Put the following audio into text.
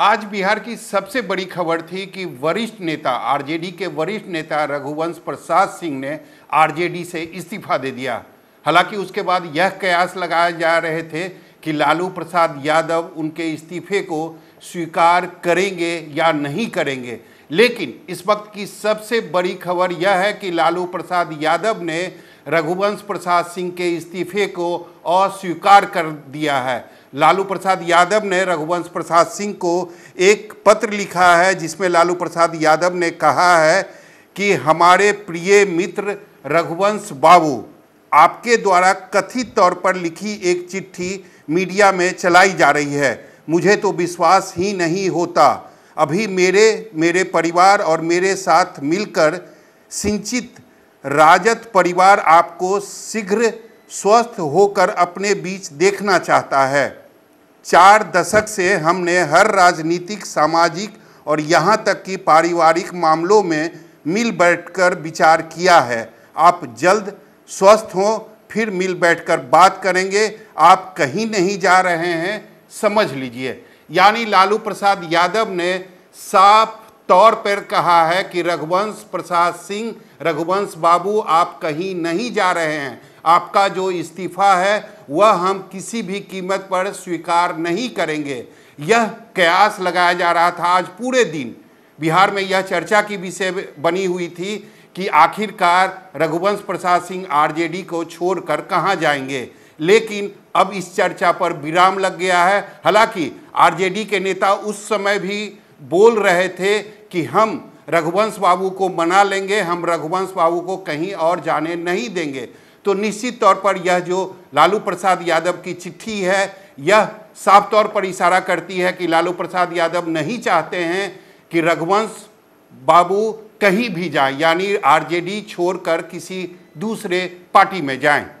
आज बिहार की सबसे बड़ी खबर थी कि वरिष्ठ नेता आरजेडी के वरिष्ठ नेता रघुवंश प्रसाद सिंह ने आरजेडी से इस्तीफा दे दिया हालांकि उसके बाद यह कयास लगाए जा रहे थे कि लालू प्रसाद यादव उनके इस्तीफे को स्वीकार करेंगे या नहीं करेंगे लेकिन इस वक्त की सबसे बड़ी खबर यह है कि लालू प्रसाद यादव ने रघुवंश प्रसाद सिंह के इस्तीफे को अस्वीकार कर दिया है लालू प्रसाद यादव ने रघुवंश प्रसाद सिंह को एक पत्र लिखा है जिसमें लालू प्रसाद यादव ने कहा है कि हमारे प्रिय मित्र रघुवंश बाबू आपके द्वारा कथित तौर पर लिखी एक चिट्ठी मीडिया में चलाई जा रही है मुझे तो विश्वास ही नहीं होता अभी मेरे मेरे परिवार और मेरे साथ मिलकर सिंचित राजद परिवार आपको शीघ्र स्वस्थ होकर अपने बीच देखना चाहता है चार दशक से हमने हर राजनीतिक सामाजिक और यहाँ तक कि पारिवारिक मामलों में मिल बैठकर विचार किया है आप जल्द स्वस्थ हों फिर मिल बैठकर बात करेंगे आप कहीं नहीं जा रहे हैं समझ लीजिए यानी लालू प्रसाद यादव ने साफ तौर पर कहा है कि रघुवंश प्रसाद सिंह रघुवंश बाबू आप कहीं नहीं जा रहे हैं आपका जो इस्तीफा है वह हम किसी भी कीमत पर स्वीकार नहीं करेंगे यह कयास लगाया जा रहा था आज पूरे दिन बिहार में यह चर्चा की विषय बनी हुई थी कि आखिरकार रघुवंश प्रसाद सिंह आरजेडी को छोड़कर कहाँ जाएंगे लेकिन अब इस चर्चा पर विराम लग गया है हालांकि आरजेडी के नेता उस समय भी बोल रहे थे कि हम रघुवंश बाबू को मना लेंगे हम रघुवंश बाबू को कहीं और जाने नहीं देंगे तो निश्चित तौर पर यह जो लालू प्रसाद यादव की चिट्ठी है यह साफ तौर पर इशारा करती है कि लालू प्रसाद यादव नहीं चाहते हैं कि रघुवंश बाबू कहीं भी जाएं यानी आरजेडी छोड़कर किसी दूसरे पार्टी में जाएं